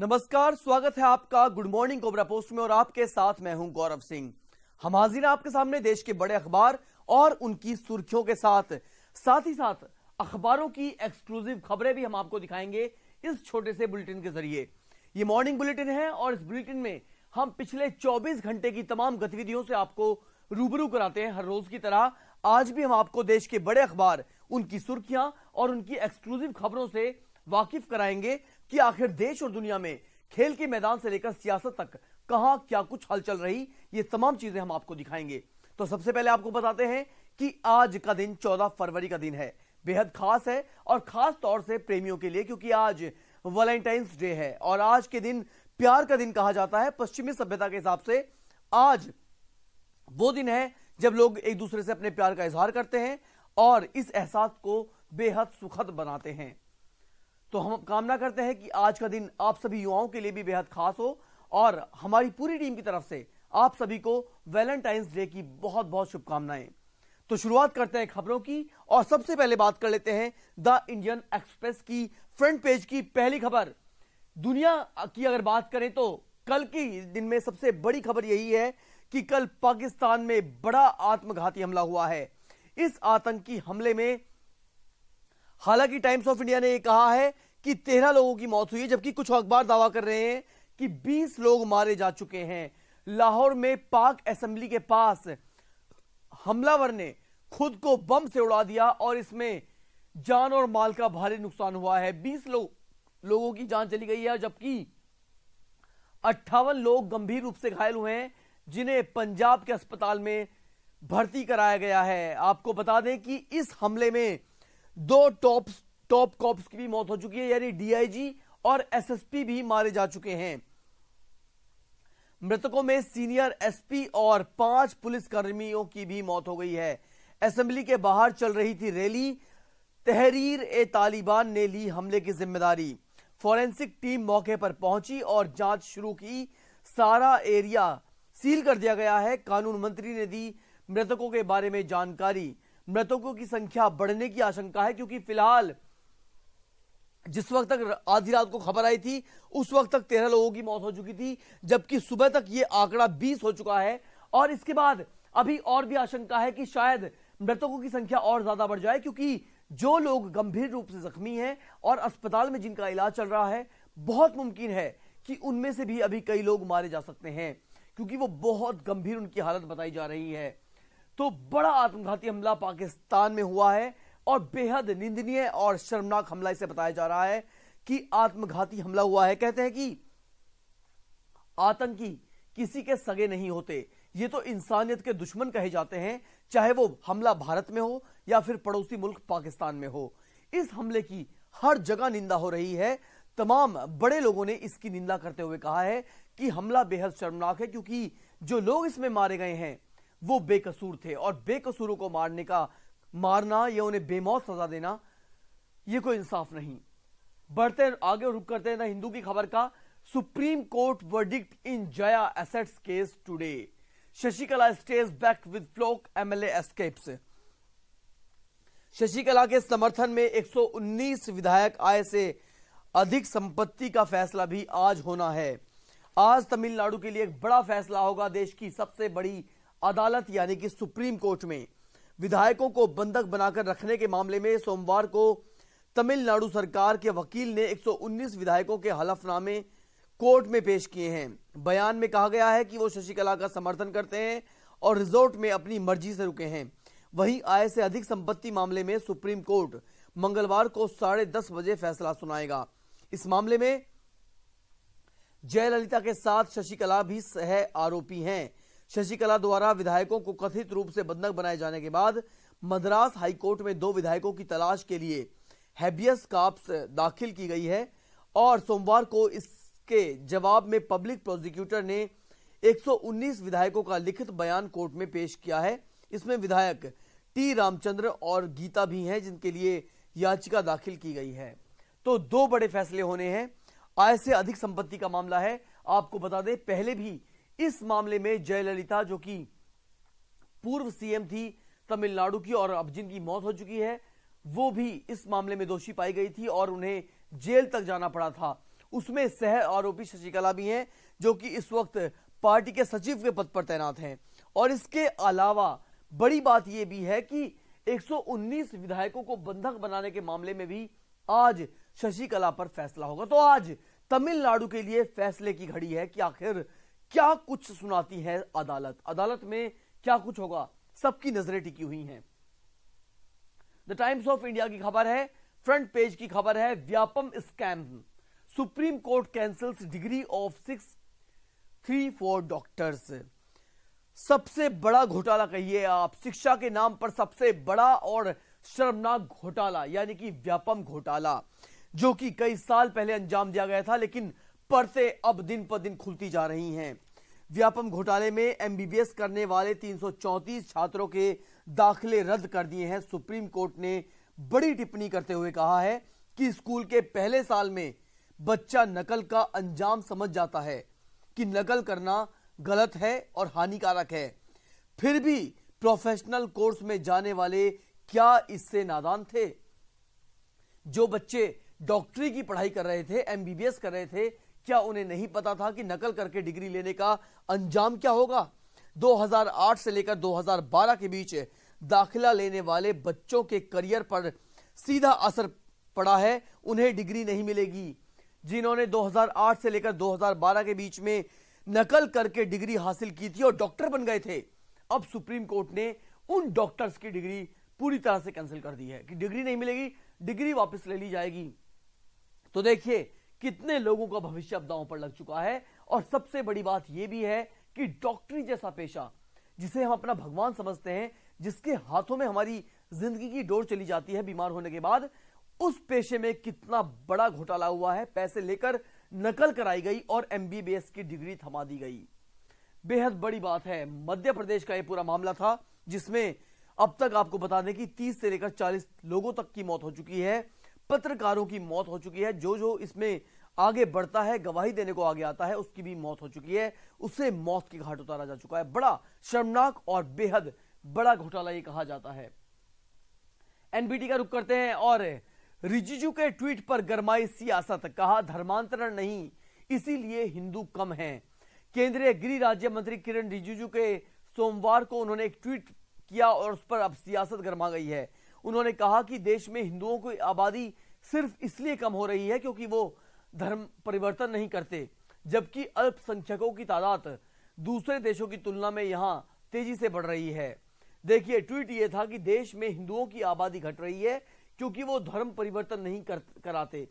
नमस्कार स्वागत है आपका गुड मॉर्निंग कोबरा पोस्ट में और आपके साथ मैं हूं गौरव सिंह हम हाजिर आपके सामने देश के बड़े अखबार और उनकी सुर्खियों के साथ साथ ही साथ अखबारों की एक्सक्लूसिव खबरें भी हम आपको दिखाएंगे इस छोटे से बुलेटिन के जरिए ये मॉर्निंग बुलेटिन है और इस बुलेटिन में हम पिछले चौबीस घंटे की तमाम गतिविधियों से आपको रूबरू कराते हैं हर रोज की तरह आज भी हम आपको देश के बड़े अखबार उनकी सुर्खियां और उनकी एक्सक्लूसिव खबरों से वाकिफ कराएंगे कि आखिर देश और दुनिया में खेल के मैदान से लेकर सियासत तक कहा क्या कुछ हलचल रही ये तमाम चीजें हम आपको दिखाएंगे तो सबसे पहले आपको बताते हैं कि आज का दिन 14 फरवरी का दिन है बेहद खास है और खास तौर से प्रेमियों के लिए क्योंकि आज वैलेंटाइंस डे है और आज के दिन प्यार का दिन कहा जाता है पश्चिमी सभ्यता के हिसाब से आज वो दिन है जब लोग एक दूसरे से अपने प्यार का इजहार करते हैं और इस एहसास को बेहद सुखद बनाते हैं तो हम कामना करते हैं कि आज का दिन आप सभी युवाओं के लिए भी बेहद खास हो और हमारी पूरी टीम की तरफ से आप सभी को वैलेंटाइंस डे की बहुत बहुत शुभकामनाएं तो शुरुआत करते हैं खबरों की और सबसे पहले बात कर लेते हैं द इंडियन एक्सप्रेस की फ्रंट पेज की पहली खबर दुनिया की अगर बात करें तो कल की दिन में सबसे बड़ी खबर यही है कि कल पाकिस्तान में बड़ा आत्मघाती हमला हुआ है इस आतंकी हमले में हालांकि टाइम्स ऑफ इंडिया ने यह कहा है कि तेरह लोगों की मौत हुई है जबकि कुछ अखबार दावा कर रहे हैं कि बीस लोग मारे जा चुके हैं लाहौर में पाक असेंबली के पास हमलावर ने खुद को बम से उड़ा दिया और इसमें जान और माल का भारी नुकसान हुआ है बीस लो, लोगों की जान चली गई है जबकि अट्ठावन लोग गंभीर रूप से घायल हुए हैं जिन्हें पंजाब के अस्पताल में भर्ती कराया गया है आपको बता दें कि इस हमले में दो टॉप टॉप कॉप्स की भी मौत हो चुकी है यानी डीआईजी और एसएसपी भी मारे जा चुके हैं मृतकों में सीनियर एसपी और पांच पुलिसकर्मियों की भी मौत हो गई है असेंबली के बाहर चल रही थी रैली तहरीर ए तालिबान ने ली हमले की जिम्मेदारी फॉरेंसिक टीम मौके पर पहुंची और जांच शुरू की सारा एरिया सील कर दिया गया है कानून मंत्री ने दी मृतकों के बारे में जानकारी मृतकों की संख्या बढ़ने की आशंका है क्योंकि फिलहाल जिस वक्त तक आधी रात को खबर आई थी उस वक्त तक तेरह लोगों की मौत हो चुकी थी जबकि सुबह तक ये आंकड़ा बीस हो चुका है और इसके बाद अभी और भी आशंका है कि शायद मृतकों की संख्या और ज्यादा बढ़ जाए क्योंकि जो लोग गंभीर रूप से जख्मी हैं और अस्पताल में जिनका इलाज चल रहा है बहुत मुमकिन है कि उनमें से भी अभी कई लोग मारे जा सकते हैं क्योंकि वो बहुत गंभीर उनकी हालत बताई जा रही है तो बड़ा आत्मघाती हमला पाकिस्तान में हुआ है और बेहद निंदनीय और शर्मनाक हमला इसे बताया जा रहा है कि आत्मघाती हमला हुआ है कहते हैं कि आतंकी किसी के सगे नहीं होते ये तो इंसानियत के दुश्मन कहे जाते हैं चाहे वो हमला भारत में हो या फिर पड़ोसी मुल्क पाकिस्तान में हो इस हमले की हर जगह निंदा हो रही है तमाम बड़े लोगों ने इसकी निंदा करते हुए कहा है कि हमला बेहद शर्मनाक है क्योंकि जो लोग इसमें मारे गए हैं वो बेकसूर थे और बेकसूरों को मारने का मारना या उन्हें बेमौत सजा देना यह कोई इंसाफ नहीं बढ़ते आगे रुक करते हैं हिंदू की खबर का Supreme Court verdict in Jaya assets case today Sasikala stage back with flock MLA escapes Sasikala के समर्थन में 119 विधायक आय से अधिक संपत्ति का फैसला भी आज होना है आज तमिलनाडु के लिए एक बड़ा फैसला होगा देश की सबसे बड़ी अदालत यानी कि सुप्रीम कोर्ट में विधायकों को बंधक बनाकर रखने के मामले में सोमवार को तमिलनाडु सरकार के वकील ने 119 विधायकों के हलफनामे कोर्ट में पेश किए हैं बयान में कहा गया है कि वो शशिकला का समर्थन करते हैं और रिजोर्ट में अपनी मर्जी से रुके हैं वहीं आय से अधिक संपत्ति मामले में सुप्रीम कोर्ट मंगलवार को साढ़े दस बजे फैसला सुनाएगा इस मामले में जयललिता के साथ शशिकला भी सह आरोपी हैं शशिकला द्वारा विधायकों को कथित रूप से बंधक बनाए जाने के बाद मद्रास हाईकोर्ट में दो विधायकों की तलाश के लिए हैबियस काप्स दाखिल की गई है और सोमवार को इसके जवाब में पब्लिक प्रोसिक्यूटर ने 119 विधायकों का लिखित बयान कोर्ट में पेश किया है इसमें विधायक टी रामचंद्र और गीता भी हैं जिनके लिए याचिका दाखिल की गई है तो दो बड़े फैसले होने हैं आय से अधिक संपत्ति का मामला है आपको बता दें पहले भी इस मामले में जयललिता जो कि पूर्व सीएम थी तमिलनाडु की और अब जिनकी मौत हो चुकी है वो भी इस मामले में दोषी पाई गई थी और उन्हें जेल तक जाना पड़ा था उसमें सह आरोपी शशिकला भी हैं जो कि इस वक्त पार्टी के सचिव के पद पर तैनात हैं और इसके अलावा बड़ी बात यह भी है कि 119 विधायकों को बंधक बनाने के मामले में भी आज शशिकला पर फैसला होगा तो आज तमिलनाडु के लिए फैसले की घड़ी है कि आखिर क्या कुछ सुनाती है अदालत अदालत में क्या कुछ होगा सबकी नजरें टिकी हुई हैं द टाइम्स ऑफ इंडिया की खबर है फ्रंट पेज की खबर है Vyapam scam Supreme Court cancels degree of six three four doctors सबसे बड़ा घोटाला कहिए आप शिक्षा के नाम पर सबसे बड़ा और शर्मनाक घोटाला यानी कि व्यापम घोटाला जो कि कई साल पहले अंजाम दिया गया था लेकिन परतें अब दिन पर दिन खुलती जा रही हैं व्यापम घोटाले में एमबीबीएस करने वाले 334 छात्रों के दाखिले रद्द कर दिए हैं सुप्रीम कोर्ट ने बड़ी टिप्पणी करते हुए कहा है कि स्कूल के पहले साल में बच्चा नकल का अंजाम समझ जाता है कि नकल करना गलत है और हानिकारक है फिर भी प्रोफेशनल कोर्स में जाने वाले क्या इससे नादान थे जो बच्चे डॉक्टरी की पढ़ाई कर रहे थे एमबीबीएस कर रहे थे क्या उन्हें नहीं पता था कि नकल करके डिग्री लेने का अंजाम क्या होगा 2008 से लेकर 2012 के बीच दाखिला लेने वाले बच्चों के करियर पर सीधा असर पड़ा है उन्हें डिग्री नहीं मिलेगी जिन्होंने 2008 से लेकर 2012 के बीच में नकल करके डिग्री हासिल की थी और डॉक्टर बन गए थे अब सुप्रीम कोर्ट ने उन डॉक्टर्स की डिग्री पूरी तरह से कैंसिल कर दी है कि डिग्री नहीं मिलेगी डिग्री वापस ले ली जाएगी तो देखिए कितने लोगों का भविष्य अब दांव पर लग चुका है और सबसे बड़ी बात यह भी है कि डॉक्टरी जैसा पेशा जिसे हम अपना भगवान समझते हैं जिसके हाथों में हमारी जिंदगी की डोर चली जाती है बीमार होने के बाद उस पेशे में कितना बड़ा घोटाला हुआ है पैसे लेकर नकल कराई गई और एमबीबीएस की डिग्री थमा दी गई बेहद बड़ी बात है मध्य प्रदेश का यह पूरा मामला था जिसमें अब तक आपको बता दें कि 30 से लेकर 40 लोगों तक की मौत हो चुकी है पत्रकारों की मौत हो चुकी है जो जो इसमें आगे बढ़ता है गवाही देने को आगे आता है उसकी भी मौत हो चुकी है उसे मौत की घाट उतारा जा चुका है बड़ा शर्मनाक और बेहद बड़ा घोटाला ये कहा जाता है एनबीटी का रुख करते हैं और रिजिजू के ट्वीट पर गरमाई सियासत कहा धर्मांतरण नहीं इसीलिए हिंदू कम है केंद्रीय गृह राज्य मंत्री किरण रिजिजू के सोमवार को उन्होंने एक ट्वीट किया और उस पर अब सियासत गरमा गई है उन्होंने कहा कि देश में हिंदुओं की आबादी सिर्फ इसलिए कम हो रही है क्योंकि वो धर्म परिवर्तन नहीं करते जबकि अल्पसंख्यकों की तादाद दूसरे देशों की तुलना में यहाँ तेजी से बढ़ रही है देखिए ट्वीट ये था कि देश में हिंदुओं की आबादी घट रही है क्योंकि वो धर्म परिवर्तन नहीं कर, कराते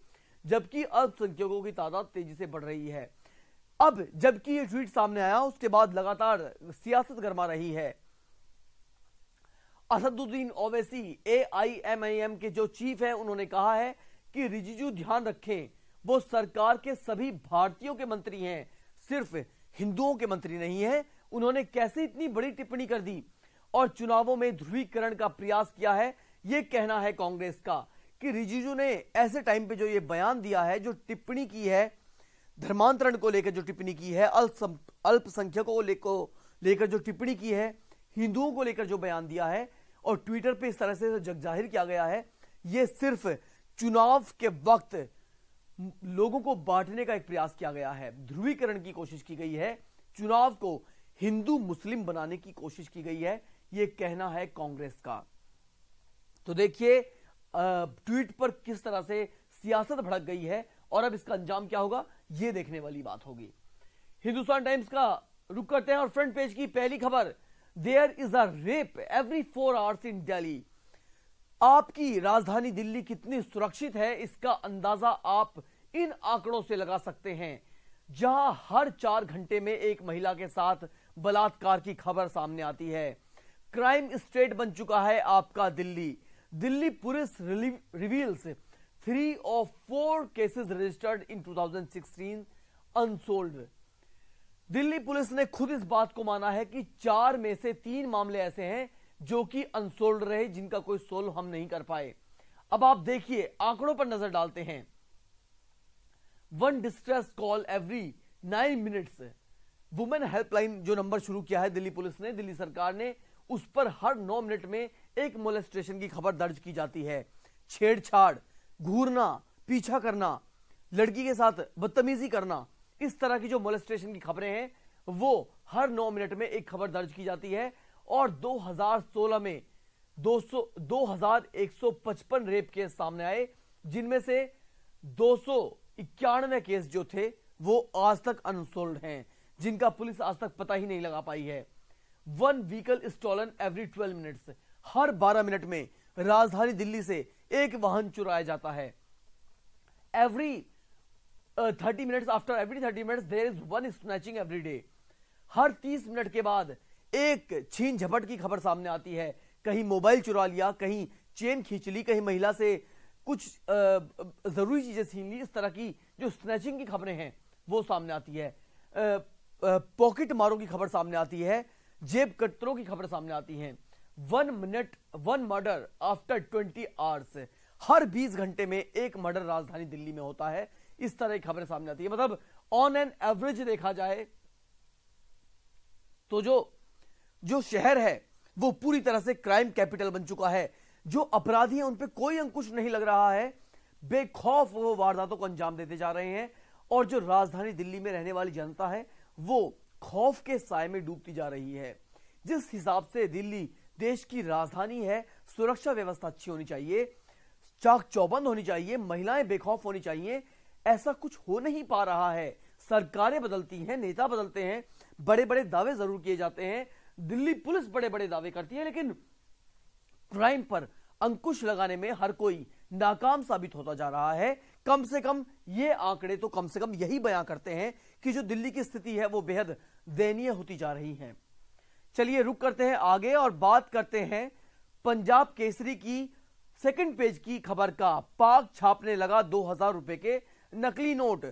जबकि अल्पसंख्यकों की तादाद तेजी से बढ़ रही है अब जबकि ये ट्वीट सामने आया उसके बाद लगातार सियासत गरमा रही है असदुद्दीन ओवैसी एआईएमआईएम के जो चीफ हैं उन्होंने कहा है कि रिजिजू ध्यान रखें वो सरकार के सभी भारतीयों के मंत्री हैं सिर्फ हिंदुओं के मंत्री नहीं हैं उन्होंने कैसे इतनी बड़ी टिप्पणी कर दी और चुनावों में ध्रुवीकरण का प्रयास किया है ये कहना है कांग्रेस का कि रिजिजू ने ऐसे टाइम पे जो ये बयान दिया है जो टिप्पणी की है धर्मांतरण को लेकर जो टिप्पणी की है अल्पसंख्यकों को लेकर जो टिप्पणी की है हिंदुओं को लेकर जो बयान दिया है और ट्विटर पे इस तरह से जग जाहिर किया गया है ये सिर्फ चुनाव के वक्त लोगों को बांटने का एक प्रयास किया गया है ध्रुवीकरण की कोशिश की गई है चुनाव को हिंदू मुस्लिम बनाने की कोशिश की गई है यह कहना है कांग्रेस का तो देखिए ट्वीट पर किस तरह से सियासत भड़क गई है और अब इसका अंजाम क्या होगा यह देखने वाली बात होगी हिंदुस्तान टाइम्स का रुक करते हैं और फ्रंट पेज की पहली खबर there is a rape every four hours in Delhi आपकी राजधानी दिल्ली कितनी सुरक्षित है इसका अंदाजा आप इन आंकड़ों से लगा सकते हैं जहां हर चार घंटे में एक महिला के साथ बलात्कार की खबर सामने आती है क्राइम स्टेट बन चुका है आपका Delhi Delhi police reveals three of four cases registered in 2016 unsolved Delhi police ने खुद इस बात को माना है कि चार में से तीन मामले ऐसे हैं जो कि अनसोल्ड रहे जिनका कोई सोल्व हम नहीं कर पाए अब आप देखिए आंकड़ों पर नजर डालते हैं one distress call every nine minutes women helpline जो नंबर शुरू किया है दिल्ली पुलिस ने दिल्ली सरकार ने उस पर हर नौ मिनट में एक मोलेस्ट्रेशन की खबर दर्ज की जाती है छेड़छाड़ घूरना पीछा करना लड़की के साथ बदतमीजी करना इस तरह की जो मोलेस्टेशन की खबरें हैं वो हर नौ मिनट में एक खबर दर्ज की जाती है और 2016 में 200 सौ रेप केस सामने आए जिनमें से दो केस जो थे वो आज तक अनसोल्ड हैं जिनका पुलिस आज तक पता ही नहीं लगा पाई है वन व्हीकल स्टॉलन एवरी 12 मिनट्स हर 12 मिनट में राजधानी दिल्ली से एक वाहन चुराया जाता है every uh, 30 minutes after every 30 minutes there is one snatching every day हर 30 मिनट के बाद एक छीन झपट की खबर सामने आती है कहीं मोबाइल चुरा लिया कहीं चेन खींच ली कहीं महिला से कुछ ज़रूरी चीज़ें छीन ली इस तरह की जो स्नैचिंग की खबरें हैं वो सामने आती है पॉकेट मारों की खबर सामने आती है जेब कटरों की खबर सामने आती है one minute one murder after twenty hours हर बीस घंटे में एक मर्डर राजधानी दिल्ली में होता है इस तरह की खबरें सामने आती है मतलब ऑन एन एवरेज देखा जाए तो जो जो शहर है वो पूरी तरह से क्राइम कैपिटल बन चुका है जो अपराधी हैं उन पर कोई अंकुश नहीं लग रहा है बेखौफ वो वारदातों को अंजाम देते जा रहे हैं और जो राजधानी दिल्ली में रहने वाली जनता है वो खौफ के साय में डूबती जा रही है जिस हिसाब से दिल्ली देश की राजधानी है सुरक्षा व्यवस्था अच्छी होनी चाहिए चाक चौबंद होनी चाहिए महिलाएं बेखौफ होनी चाहिए ऐसा कुछ हो नहीं पा रहा है सरकारें बदलती हैं नेता बदलते हैं बड़े बड़े दावे जरूर किए जाते हैं दिल्ली पुलिस बड़े बड़े दावे करती है लेकिन क्राइम पर अंकुश लगाने में हर कोई नाकाम साबित होता जा रहा है कम से कम ये आंकड़े तो कम से कम यही बयां करते हैं कि जो दिल्ली की स्थिति है वो बेहद दयनीय होती जा रही है चलिए रुक करते हैं आगे और बात करते हैं पंजाब केसरी की सेकंड पेज की खबर का पाक छापने लगा दो हजार रुपए के नकली नोट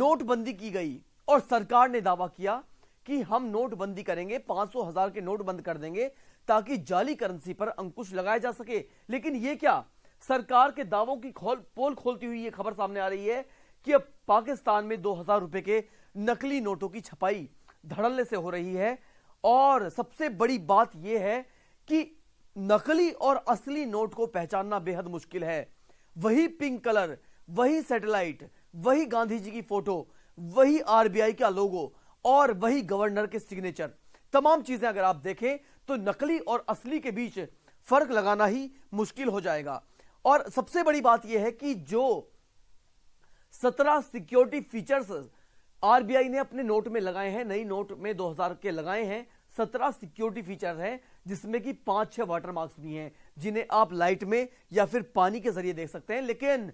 नोटबंदी की गई और सरकार ने दावा किया कि हम नोटबंदी करेंगे पांच सौ हजार के नोट बंद कर देंगे ताकि जाली करेंसी पर अंकुश लगाया जा सके लेकिन यह क्या सरकार के दावों की खोल पोल खोलती हुई यह खबर सामने आ रही है कि अब पाकिस्तान में दो हजार रुपए के नकली नोटों की छपाई धड़ल्ले से हो रही है और सबसे बड़ी बात यह है कि नकली और असली नोट को पहचानना बेहद मुश्किल है वही पिंक कलर वही सैटेलाइट वही गांधी जी की फोटो वही आरबीआई का लोगो और वही गवर्नर के सिग्नेचर तमाम चीजें अगर आप देखें तो नकली और असली के बीच फर्क लगाना ही मुश्किल हो जाएगा और सबसे बड़ी बात यह है कि जो सत्रह सिक्योरिटी फीचर्स आरबीआई ने अपने नोट में लगाए हैं नई नोट में 2000 के लगाए हैं सत्रह सिक्योरिटी फीचर हैं जिसमें कि पांच छह वाटर मार्क्स भी हैं जिन्हें आप लाइट में या फिर पानी के जरिए देख सकते हैं लेकिन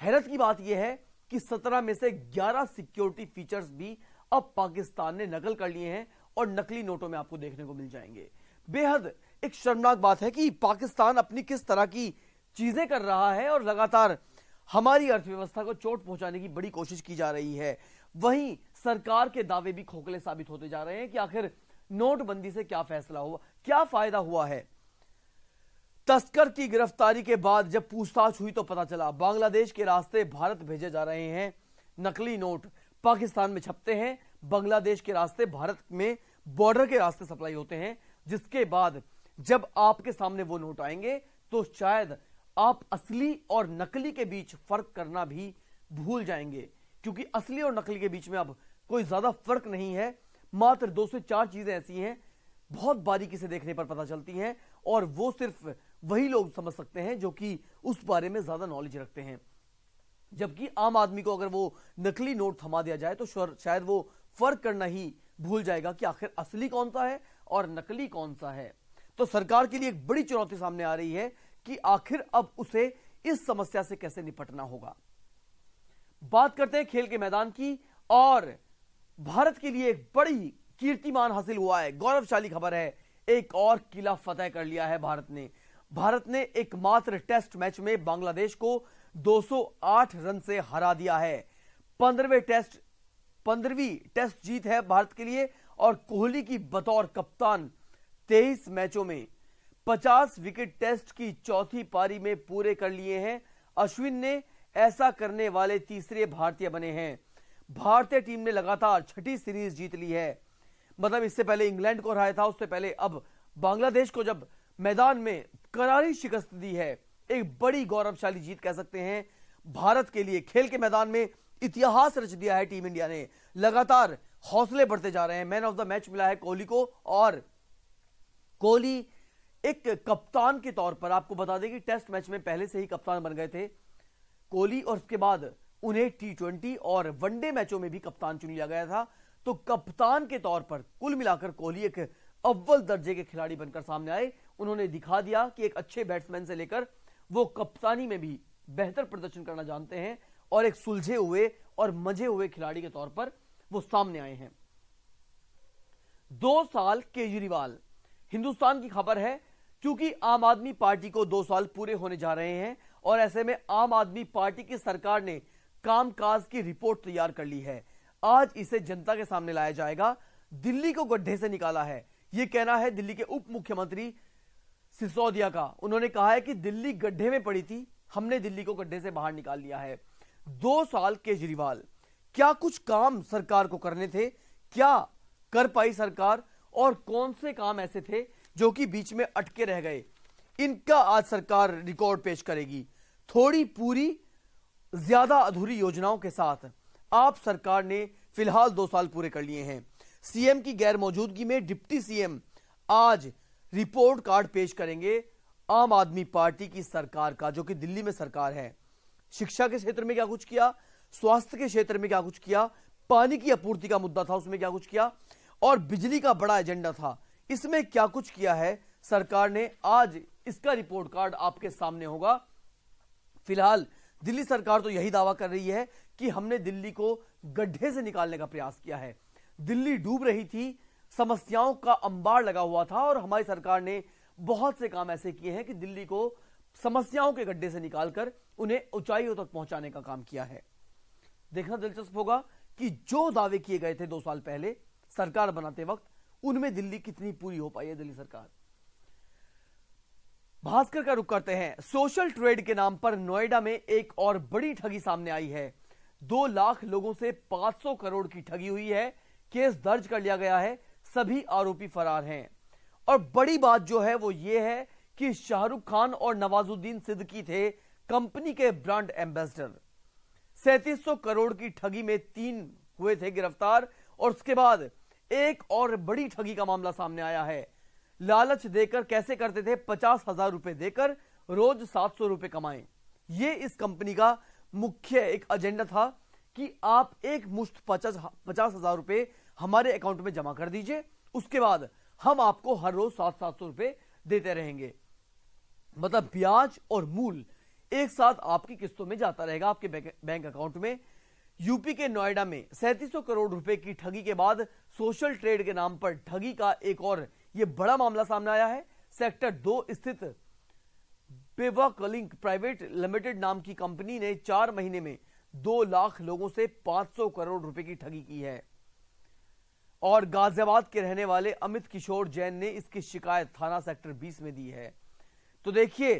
हैरत की बात यह है कि 17 में से 11 सिक्योरिटी फीचर्स भी अब पाकिस्तान ने नकल कर लिए हैं और नकली नोटों में आपको देखने को मिल जाएंगे बेहद एक शर्मनाक बात है कि पाकिस्तान अपनी किस तरह की चीजें कर रहा है और लगातार हमारी अर्थव्यवस्था को चोट पहुंचाने की बड़ी कोशिश की जा रही है वहीं सरकार के दावे भी खोखले साबित होते जा रहे हैं कि आखिर नोटबंदी से क्या फैसला हुआ क्या फायदा हुआ है तस्कर की गिरफ्तारी के बाद जब पूछताछ हुई तो पता चला बांग्लादेश के रास्ते भारत भेजे जा रहे हैं नकली नोट पाकिस्तान में छपते हैं बांग्लादेश के रास्ते भारत में बॉर्डर के रास्ते सप्लाई होते हैं जिसके बाद जब आपके सामने वो नोट आएंगे तो शायद आप असली और नकली के बीच फर्क करना भी भूल जाएंगे क्योंकि असली और नकली के बीच में अब कोई ज्यादा फर्क नहीं है मात्र दो से चार चीजें ऐसी हैं बहुत बारीकी से देखने पर पता चलती हैं और वो सिर्फ वही लोग समझ सकते हैं जो कि उस बारे में ज़्यादा नॉलेज रखते हैं जबकि आम आदमी को अगर वो नकली नोट थमा दिया जाए तो शायद वो फर्क करना ही भूल जाएगा कि आखिर असली कौन सा है और नकली कौन सा है तो सरकार के लिए एक बड़ी चुनौती सामने आ रही है कि आखिर अब उसे इस समस्या से कैसे निपटना होगा बात करते हैं खेल के मैदान की और भारत के लिए एक बड़ी कीर्तिमान हासिल हुआ है गौरवशाली खबर है एक और किला फतेह कर लिया है भारत ने भारत ने एकमात्र टेस्ट मैच में बांग्लादेश को 208 रन से हरा दिया है पंद्रहवें टेस्ट पंद्रहवीं टेस्ट जीत है भारत के लिए और कोहली की बतौर कप्तान 23 मैचों में 50 विकेट टेस्ट की चौथी पारी में पूरे कर लिए हैं अश्विन ने ऐसा करने वाले तीसरे भारतीय बने हैं भारतीय टीम ने लगातार छठी सीरीज जीत ली है मतलब इससे पहले इंग्लैंड को हराया था उससे पहले अब बांग्लादेश को जब मैदान में करारी शिकस्त दी है एक बड़ी गौरवशाली जीत कह सकते हैं भारत के लिए खेल के मैदान में इतिहास रच दिया है टीम इंडिया ने लगातार हौसले बढ़ते जा रहे हैं मैन ऑफ द मैच मिला है कोहली को और कोहली एक कप्तान के तौर पर आपको बता दें कि टेस्ट मैच में पहले से ही कप्तान बन गए थे कोहली और उसके बाद उन्हें टी ट्वेंटी और वनडे मैचों में भी कप्तान चुन लिया गया था तो कप्तान के तौर पर कुल मिलाकर कोहली एक अव्वल दर्जे के खिलाड़ी बनकर सामने आए उन्होंने दिखा दिया कि एक अच्छे बैट्समैन से लेकर वो कप्तानी में भी बेहतर प्रदर्शन करना जानते हैं और एक सुलझे हुए और मजे हुए खिलाड़ी के तौर पर वो सामने आए हैं दो साल केजरीवाल हिंदुस्तान की खबर है क्योंकि आम आदमी पार्टी को दो साल पूरे होने जा रहे हैं और ऐसे में आम आदमी पार्टी की सरकार ने कामकाज की रिपोर्ट तैयार कर ली है आज इसे जनता के सामने लाया जाएगा दिल्ली को गड्ढे से निकाला है यह कहना है दिल्ली के उप मुख्यमंत्री सिसोदिया का उन्होंने कहा है कि दिल्ली गड्ढे में पड़ी थी हमने दिल्ली को गड्ढे से बाहर निकाल लिया है दो साल केजरीवाल क्या कुछ काम सरकार को करने थे क्या कर पाई सरकार और कौन से काम ऐसे थे जो कि बीच में अटके रह गए इनका आज सरकार रिकॉर्ड पेश करेगी थोड़ी पूरी ज्यादा अधूरी योजनाओं के साथ आप सरकार ने फिलहाल दो साल पूरे कर लिए हैं सीएम की गैर मौजूदगी में डिप्टी सीएम आज रिपोर्ट कार्ड पेश करेंगे आम आदमी पार्टी की सरकार का जो कि दिल्ली में सरकार है शिक्षा के क्षेत्र में क्या कुछ किया स्वास्थ्य के क्षेत्र में क्या कुछ किया पानी की आपूर्ति का मुद्दा था उसमें क्या कुछ किया और बिजली का बड़ा एजेंडा था इसमें क्या कुछ किया है सरकार ने आज इसका रिपोर्ट कार्ड आपके सामने होगा फिलहाल दिल्ली सरकार तो यही दावा कर रही है कि हमने दिल्ली को गड्ढे से निकालने का प्रयास किया है दिल्ली डूब रही थी समस्याओं का अंबार लगा हुआ था और हमारी सरकार ने बहुत से काम ऐसे किए हैं कि दिल्ली को समस्याओं के गड्ढे से निकालकर उन्हें ऊंचाइयों तक पहुंचाने का काम किया है देखना दिलचस्प होगा कि जो दावे किए गए थे दो साल पहले सरकार बनाते वक्त उनमें दिल्ली कितनी पूरी हो पाई है दिल्ली सरकार भास्कर का रुख करते हैं सोशल ट्रेड के नाम पर नोएडा में एक और बड़ी ठगी सामने आई है दो लाख लोगों से 500 करोड़ की ठगी हुई है केस दर्ज कर लिया गया है सभी आरोपी फरार हैं और बड़ी बात जो है वो ये है कि शाहरुख खान और नवाजुद्दीन सिद्दकी थे कंपनी के ब्रांड एम्बेसडर 3700 करोड़ की ठगी में तीन हुए थे गिरफ्तार और उसके बाद एक और बड़ी ठगी का मामला सामने आया है लालच देकर कैसे करते थे पचास हजार रुपए देकर रोज सात सौ रुपए कमाए ये इस कंपनी का मुख्य एक एजेंडा था कि आप एक मुश्त पचास पचास हजार रुपए हमारे अकाउंट में जमा कर दीजिए उसके बाद हम आपको हर रोज सात सात सौ रुपए देते रहेंगे मतलब ब्याज और मूल एक साथ आपकी किस्तों में जाता रहेगा आपके बैंक अकाउंट में यूपी के नोएडा में सैंतीस करोड़ रुपए की ठगी के बाद सोशल ट्रेड के नाम पर ठगी का एक और यह बड़ा मामला सामने आया है सेक्टर दो स्थित बेवा कलिंग प्राइवेट लिमिटेड नाम की कंपनी ने चार महीने में दो लाख लोगों से पांच सौ करोड़ रुपए की ठगी की है और गाजियाबाद के रहने वाले अमित किशोर जैन ने इसकी शिकायत थाना सेक्टर 20 में दी है तो देखिए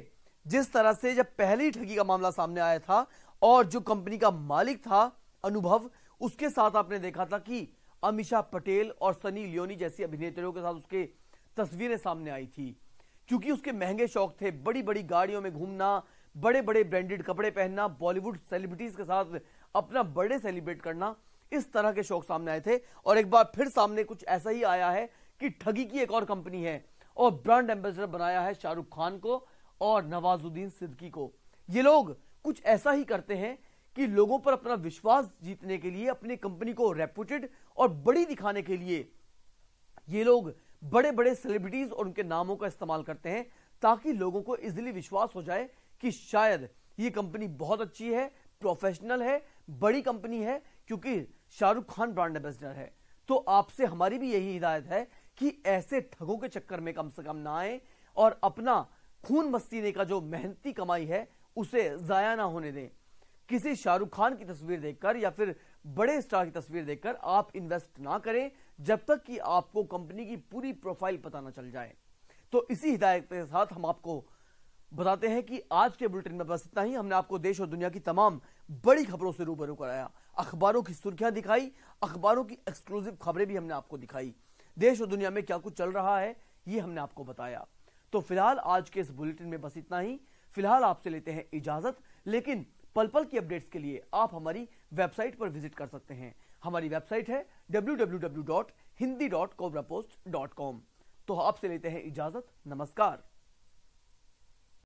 जिस तरह से जब पहली ठगी का मामला सामने आया था और जो कंपनी का मालिक था अनुभव उसके साथ आपने देखा था कि अमीषा पटेल और सनी लियोनी जैसी अभिनेत्रियों के साथ उसके तस्वीरें सामने आई थी क्योंकि उसके महंगे शौक थे बड़ी बड़ी गाड़ियों में घूमना बड़े बड़े ब्रांडेड कपड़े पहनना बॉलीवुड सेलिब्रिटीज के साथ अपना बर्थडे सेलिब्रेट करना इस तरह के शौक सामने आए थे और एक बार फिर सामने कुछ ऐसा ही आया है कि ठगी की एक और कंपनी है और ब्रांड एम्बेसडर बनाया है शाहरुख खान को और नवाजुद्दीन सिद्दकी को ये लोग कुछ ऐसा ही करते हैं कि लोगों पर अपना विश्वास जीतने के लिए अपनी कंपनी को रेपुटेड और बड़ी दिखाने के लिए ये लोग बड़े बड़े सेलिब्रिटीज और उनके नामों का इस्तेमाल करते हैं ताकि लोगों को इजिली विश्वास हो जाए कि शायद ये कंपनी बहुत अच्छी है प्रोफेशनल है बड़ी कंपनी है क्योंकि शाहरुख खान ब्रांड एम्बेसडर है तो आपसे हमारी भी यही हिदायत है कि ऐसे ठगों के चक्कर में कम से कम ना आए और अपना खून मस्तीने का जो मेहनती कमाई है उसे जाया ना होने दें किसी शाहरुख खान की तस्वीर देखकर या फिर बड़े स्टार की तस्वीर देखकर आप इन्वेस्ट ना करें जब तक कि आपको कंपनी की पूरी प्रोफाइल पता ना चल जाए तो इसी हिदायत के साथ हम आपको बताते हैं कि आज के बुलेटिन में बस इतना ही हमने आपको देश और दुनिया की तमाम बड़ी खबरों से रूबरू कराया अखबारों की सुर्खियां दिखाई अखबारों की एक्सक्लूसिव खबरें भी हमने आपको दिखाई देश और दुनिया में क्या कुछ चल रहा है ये हमने आपको बताया तो फिलहाल आज के इस बुलेटिन में बस इतना ही फिलहाल आपसे लेते हैं इजाजत लेकिन पल पल की अपडेट्स के लिए आप हमारी वेबसाइट पर विजिट कर सकते हैं हमारी वेबसाइट है डब्ल्यू तो आपसे लेते हैं इजाजत नमस्कार